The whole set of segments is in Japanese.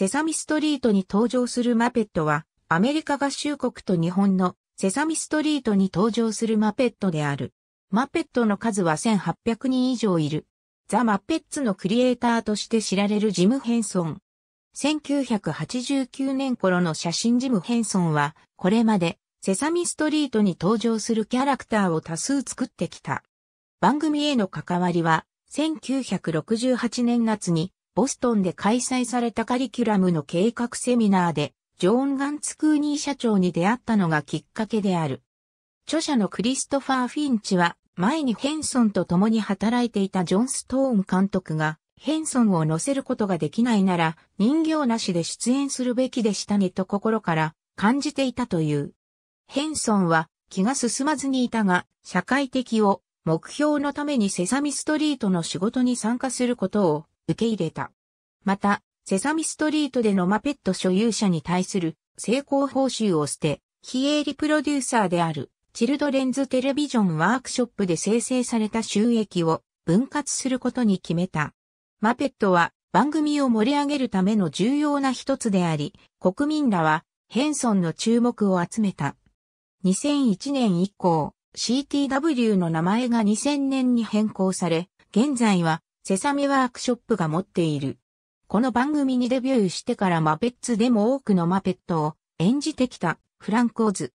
セサミストリートに登場するマペットは、アメリカ合衆国と日本のセサミストリートに登場するマペットである。マペットの数は1800人以上いる。ザ・マペッツのクリエイターとして知られるジム・ヘンソン。1989年頃の写真ジム・ヘンソンは、これまでセサミストリートに登場するキャラクターを多数作ってきた。番組への関わりは、1968年夏にボストンで開催されたカリキュラムの計画セミナーで、ジョーン・ガンツ・クーニー社長に出会ったのがきっかけである。著者のクリストファー・フィンチは、前にヘンソンと共に働いていたジョン・ストーン監督が、ヘンソンを乗せることができないなら、人形なしで出演するべきでしたねと心から感じていたという。ヘンソンは気が進まずにいたが、社会的を目標のためにセサミストリートの仕事に参加することを受け入れた。また、セサミストリートでのマペット所有者に対する成功報酬を捨て、非営利プロデューサーであるチルドレンズテレビジョンワークショップで生成された収益を分割することに決めた。マペットは番組を盛り上げるための重要な一つであり、国民らはヘンソンの注目を集めた。2001年以降、CTW の名前が2000年に変更され、現在はセサミワークショップが持っている。この番組にデビューしてからマペッツでも多くのマペットを演じてきたフランコーズ。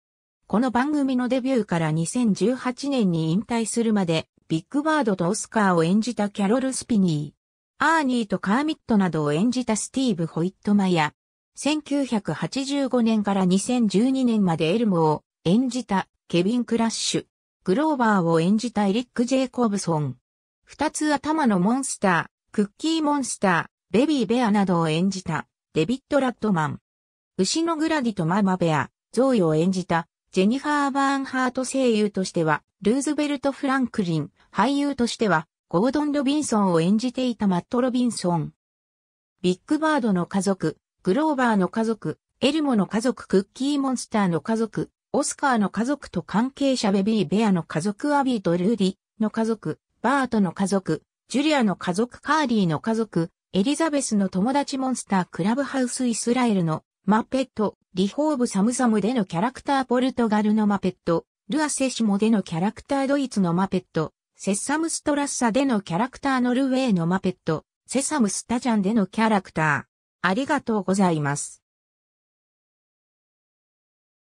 この番組のデビューから2018年に引退するまでビッグバードとオスカーを演じたキャロル・スピニー。アーニーとカーミットなどを演じたスティーブ・ホイットマや、1985年から2012年までエルモを演じたケビン・クラッシュ、グローバーを演じたエリック・ジェイコブソン、二つ頭のモンスター、クッキーモンスター、ベビーベアなどを演じたデビッド・ラットマン。牛のグラディとママベア、ゾーイを演じたジェニファー・バーンハート声優としては、ルーズベルト・フランクリン、俳優としては、ゴードン・ロビンソンを演じていたマット・ロビンソン。ビッグバードの家族、グローバーの家族、エルモの家族、クッキーモンスターの家族、オスカーの家族と関係者ベビーベアの家族アビーとルーディの家族、バートの家族、ジュリアの家族、カーリーの家族、エリザベスの友達モンスタークラブハウスイスラエルのマペット、リホーブサムサムでのキャラクターポルトガルのマペット、ルアセシモでのキャラクタードイツのマペット、セッサムストラッサでのキャラクターノルウェーのマペット、セサムスタジャンでのキャラクター。ありがとうございます。